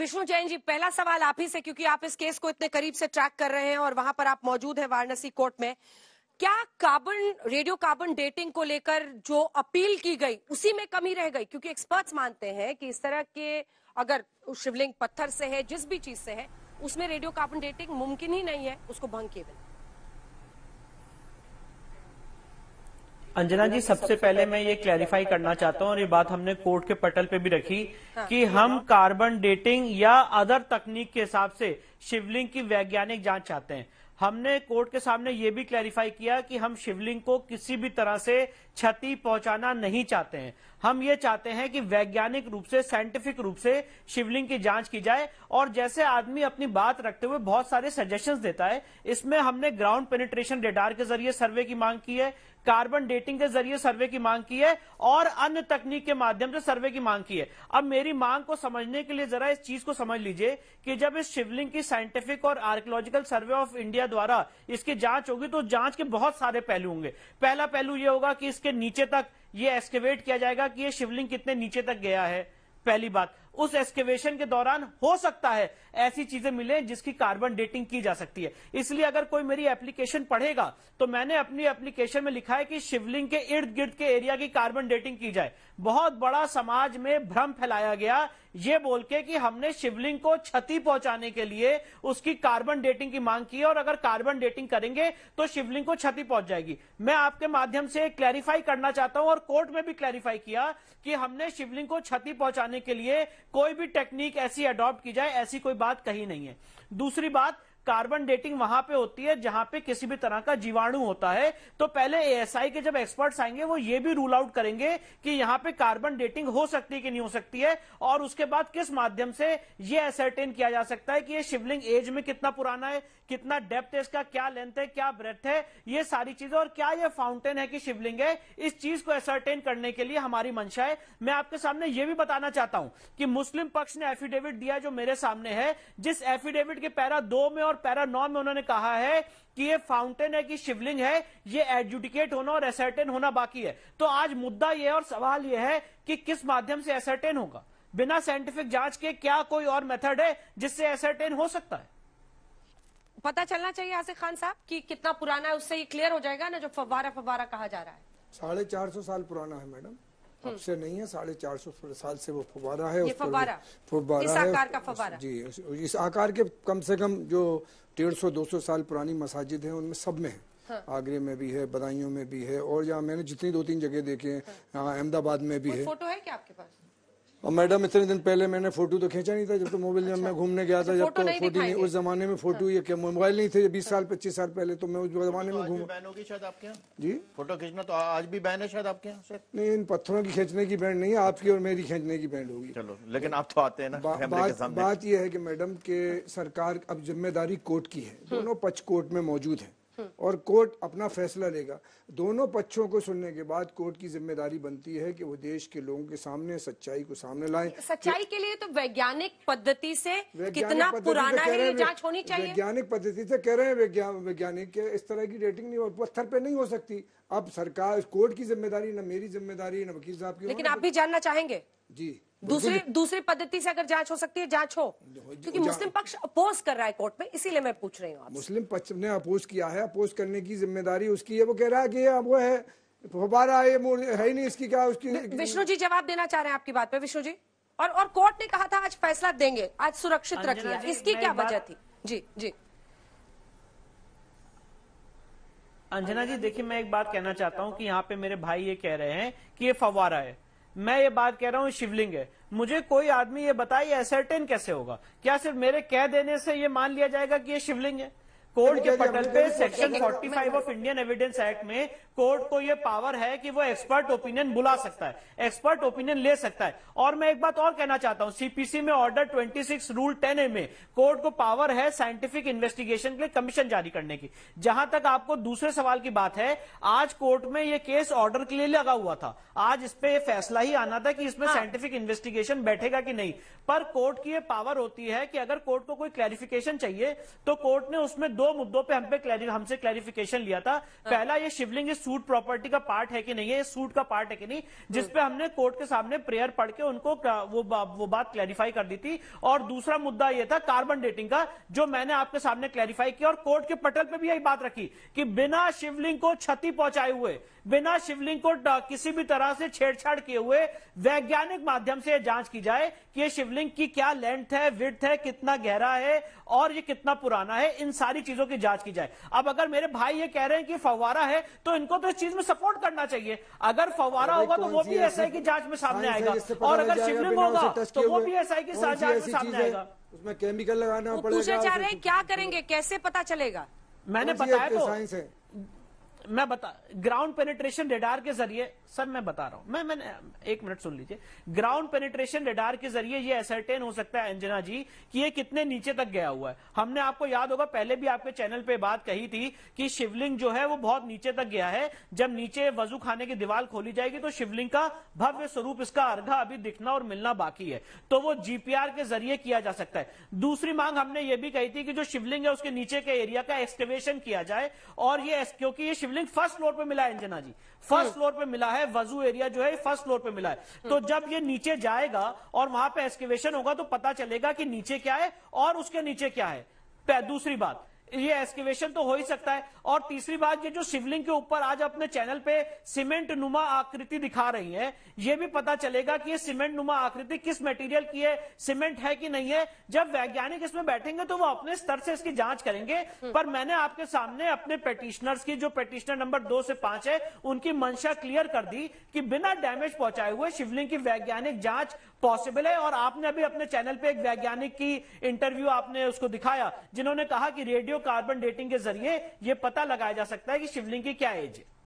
विष्णु जैन जी पहला सवाल आप ही से क्योंकि आप इस केस को इतने करीब से ट्रैक कर रहे हैं और वहां पर आप मौजूद हैं वाराणसी कोर्ट में क्या कार्बन रेडियो कार्बन डेटिंग को लेकर जो अपील की गई उसी में कमी रह गई क्योंकि एक्सपर्ट्स मानते हैं कि इस तरह के अगर शिवलिंग पत्थर से है जिस भी चीज से है उसमें रेडियो कार्बन डेटिंग मुमकिन ही नहीं है उसको भंग किए बिना अंजना जी सबसे पहले मैं ये क्लैरिफाई करना चाहता हूँ और ये बात हमने कोर्ट के पटल पे भी रखी हाँ, कि हम कार्बन डेटिंग या अदर तकनीक के हिसाब से शिवलिंग की वैज्ञानिक जांच चाहते हैं हमने कोर्ट के सामने ये भी क्लैरिफाई किया कि हम शिवलिंग को किसी भी तरह से क्षति पहुंचाना नहीं चाहते हैं हम ये चाहते हैं कि वैज्ञानिक रूप से साइंटिफिक रूप से शिवलिंग की जांच की जाए और जैसे आदमी अपनी बात रखते हुए बहुत सारे सजेशंस देता है इसमें हमने ग्राउंड पेनिट्रेशन रेडार के जरिए सर्वे की मांग की है कार्बन डेटिंग के जरिए सर्वे की मांग की है और अन्य तकनीक के माध्यम से सर्वे की मांग की है अब मेरी मांग को समझने के लिए जरा इस चीज को समझ लीजिए कि जब इस शिवलिंग की साइंटिफिक और आर्कोलॉजिकल सर्वे ऑफ इंडिया द्वारा इसकी जांच होगी तो जांच के बहुत सारे पहलू होंगे पहला पहलू यह होगा कि इसके नीचे तक ये एक्सकेवेट किया जाएगा कि ये शिवलिंग कितने नीचे तक गया है पहली बात उस एक्सकेवेशन के दौरान हो सकता है ऐसी चीजें मिले जिसकी कार्बन डेटिंग की जा सकती है इसलिए अगर कोई मेरी एप्लीकेशन पढ़ेगा तो मैंने अपनी एप्लीकेशन में लिखा है कि शिवलिंग के इर्द गिर्द के एरिया की कार्बन डेटिंग की जाए बहुत बड़ा समाज में भ्रम फैलाया गया ये बोल के कि हमने शिवलिंग को क्षति पहुंचाने के लिए उसकी कार्बन डेटिंग की मांग की और अगर कार्बन डेटिंग करेंगे तो शिवलिंग को क्षति पहुंच जाएगी मैं आपके माध्यम से क्लैरिफाई करना चाहता हूं और कोर्ट में भी क्लैरिफाई किया कि हमने शिवलिंग को क्षति पहुंचाने के लिए कोई भी टेक्निक ऐसी अडॉप्ट की जाए ऐसी कोई बात कही नहीं है दूसरी बात कार्बन डेटिंग वहां पे होती है जहां पे किसी भी तरह का जीवाणु होता है तो पहले एएसआई के जब एक्सपर्ट्स आएंगे वो ये भी रूल आउट करेंगे कि यहां पे कार्बन डेटिंग हो सकती है कि नहीं हो सकती है और उसके बाद किस माध्यम से ये असरटेन किया जा सकता है कि ये शिवलिंग एज में कितना पुराना है कितना डेप्थ है इसका क्या लेंथ है क्या ब्रेथ है ये सारी चीजें और क्या ये फाउंटेन है कि शिवलिंग है इस चीज को एसरटेन करने के लिए हमारी मंशा है मैं आपके सामने ये भी बताना चाहता हूं कि मुस्लिम पक्ष ने एफिडेविट दिया जो मेरे सामने है जिस एफिडेविट के पैरा दो में और और पैरा नौ में उन्होंने कहा है कि ये फाउंटेन है कि शिवलिंग है ये एडजुडिकेट होना और एसर्टेन होना बाकी है तो आज मुद्दा यह और सवाल यह है कि किस माध्यम से एसर्टेन होगा बिना साइंटिफिक जांच के क्या कोई और मेथड है जिससे एसर्टेन हो सकता है पता चलना चाहिए आसिफ खान साहब कि कितना पुराना है उससे ये क्लियर हो जाएगा ना जो फवारा फवारा कहा जा रहा है साढ़े चार सौ साल पुराना है मैडम अब से नहीं है साढ़े चार सौ साल से वो फुबारा है ये है आकार का जी इस आकार के कम से कम जो डेढ़ सौ दो सौ साल पुरानी मसाजिद है उनमें सब में है हाँ। आगरे में भी है बदायूं में भी है और यहाँ मैंने जितनी दो तीन जगह देखे हैं अहमदाबाद में भी है फोटो है क्या आपके पास और मैडम इतने दिन पहले मैंने फोटो तो खींचा नहीं था जब तो मोबाइल अच्छा। मैं घूमने गया था अच्छा, जब तो फोटो नहीं उस जमाने में फोटो ये हाँ। क्या मोबाइल नहीं थे बीस साल पच्चीस साल पहले तो मैं उस जमाने में घूम शायद जी फोटो खींचना तो आज भी बहन है शायद आपके यहाँ नहीं इन पत्थरों की खींचने की बैंड नहीं है आपकी और मेरी खींचने की बैंड होगी चलो लेकिन आप तो आते हैं बात यह है की मैडम के सरकार अब जिम्मेदारी कोर्ट की है दोनों पच कोर्ट में मौजूद है और कोर्ट अपना फैसला लेगा दोनों पक्षों को सुनने के बाद कोर्ट की जिम्मेदारी बनती है कि वो देश के लोगों के सामने सच्चाई को सामने लाए सच्चाई के लिए तो वैज्ञानिक पद्धति से कितना पुराना है जांच होनी चाहिए वैज्ञानिक पद्धति से कह रहे हैं वैज्ञानिक के इस तरह की रेटिंग नहीं और पत्थर पे नहीं हो सकती अब सरकार कोर्ट की जिम्मेदारी न मेरी जिम्मेदारी न वकील साहब की लेकिन आप भी जानना चाहेंगे जी दूसरे दूसरी पद्धति से अगर जांच हो सकती है जांच हो क्योंकि मुस्लिम पक्ष अपोज कर रहा है कोर्ट में इसीलिए मैं पूछ रही हूँ मुस्लिम पक्ष ने अपोज किया है अपोज करने की जिम्मेदारी उसकी है वो कह रहा है की वो है फबारा ये है ही नहीं इसकी क्या उसकी विष्णु जी जवाब देना चाह रहे हैं आपकी बात पे विष्णु जी और और कोर्ट ने कहा था आज फैसला देंगे आज सुरक्षित रखिए इसकी क्या वजह थी जी जी अंजना जी देखिए मैं एक बात कहना चाहता हूँ कि यहाँ पे मेरे भाई ये कह रहे हैं कि ये फवारा है मैं ये बात कह रहा हूँ शिवलिंग है मुझे कोई आदमी ये बताए ये असरटेन कैसे होगा क्या सिर्फ मेरे कह देने से ये मान लिया जाएगा कि ये शिवलिंग है कोर्ट के पटल पे section 45 of Indian evidence act में कोर्ट को यह पावर है कि वो एक्सपर्ट ओपिनियन बुला सकता है एक्सपर्ट ओपिनियन ले सकता है और मैं एक बात और कहना चाहता हूं सीपीसी में ऑर्डर 26 रूल 10 ए में कोर्ट को पावर है साइंटिफिक इन्वेस्टिगेशन के लिए कमीशन जारी करने की जहां तक आपको दूसरे सवाल की बात है आज कोर्ट में यह केस ऑर्डर के लिए लगा हुआ था आज इस पर फैसला ही आना था कि इसमें साइंटिफिक हाँ। इन्वेस्टिगेशन बैठेगा कि नहीं पर कोर्ट की यह पावर होती है कि अगर कोर्ट को कोई क्लैरिफिकेशन चाहिए तो कोर्ट ने उसमें दो मुद्दों पे हम पे हमसे क्लैरिफिकेशन लिया था हाँ। पहला ये शिवलिंग इस सूट प्रॉपर्टी का पार्ट है कि नहीं है इस सूट का पार्ट है कि नहीं हाँ। जिस पे हमने कोर्ट के सामने प्रेयर पढ़ के उनको वो वो बात क्लैरिफाई कर दी थी और दूसरा मुद्दा ये था कार्बन डेटिंग का जो मैंने आपके सामने क्लैरिफाई किया और कोर्ट के पटल पे भी यही बात रखी कि बिना शिवलिंग को क्षति पहुंचाए हुए बिना शिवलिंग को किसी भी तरह से छेड़छाड़ किए हुए वैज्ञानिक माध्यम से जांच की जाए कि ये शिवलिंग की क्या लेंथ है विड्थ है कितना गहरा है और ये कितना पुराना है इन सारी चीजों की जांच की जाए अब अगर मेरे भाई ये कह रहे हैं कि फवारा है तो इनको तो इस चीज में सपोर्ट करना चाहिए अगर फवारा होगा तो वो भी एस की जांच में सामने आएगा और अगर शिवलिंग होगा तो वो भी एस की जांच में सामने आएगा उसमें केमिकल लगाना पड़ेगा चाह रहे तो क्या करेंगे कैसे पता चलेगा मैंने बताया तो साइंस है मैं बता ग्राउंड पेनिट्रेशन रेडार के जरिए सर मैं बता रहा हूं मैं मैंने एक मिनट सुन लीजिए ग्राउंड पेनिट्रेशन रेडार के जरिए ये एसरटेन हो सकता है अंजना जी कि ये कितने नीचे तक गया हुआ है हमने आपको याद होगा पहले भी आपके चैनल पे बात कही थी कि शिवलिंग जो है वो बहुत नीचे तक गया है जब नीचे वजू खाने की दीवार खोली जाएगी तो शिवलिंग का भव्य स्वरूप इसका अर्घा अभी दिखना और मिलना बाकी है तो वो जीपीआर के जरिए किया जा सकता है दूसरी मांग हमने ये भी कही थी कि जो शिवलिंग है उसके नीचे के एरिया का एक्सकेवेशन किया जाए और ये क्योंकि ये शिवलिंग वार्निंग फर्स्ट फ्लोर पे मिला है अंजना जी फर्स्ट फ्लोर पे मिला है वजू एरिया जो है फर्स्ट फ्लोर पे मिला है तो जब ये नीचे जाएगा और वहां पे एक्सकेवेशन होगा तो पता चलेगा कि नीचे क्या है और उसके नीचे क्या है दूसरी बात ये एक्सकेवेशन तो हो ही सकता है और तीसरी बात ये जो शिवलिंग के ऊपर आज अपने चैनल पे सीमेंट नुमा आकृति दिखा रही है ये भी पता चलेगा कि ये सीमेंट नुमा आकृति किस मेटीरियल की है सीमेंट है कि नहीं है जब वैज्ञानिक इसमें बैठेंगे तो वो अपने स्तर से इसकी जांच करेंगे हम्म। पर मैंने आपके सामने अपने पेटिशनर्स की जो पेटिशनर नंबर दो से पांच है उनकी मंशा क्लियर कर दी कि बिना डैमेज पहुंचाए हुए शिवलिंग की वैज्ञानिक जांच पॉसिबल है और आपने अभी अपने चैनल पे एक वैज्ञानिक की इंटरव्यू आपने उसको दिखाया जिन्होंने कहा कि रेडियो कार्बन डेटिंग के जरिए यह पता लगाया जा सकता है कि शिवलिंग की क्या एज है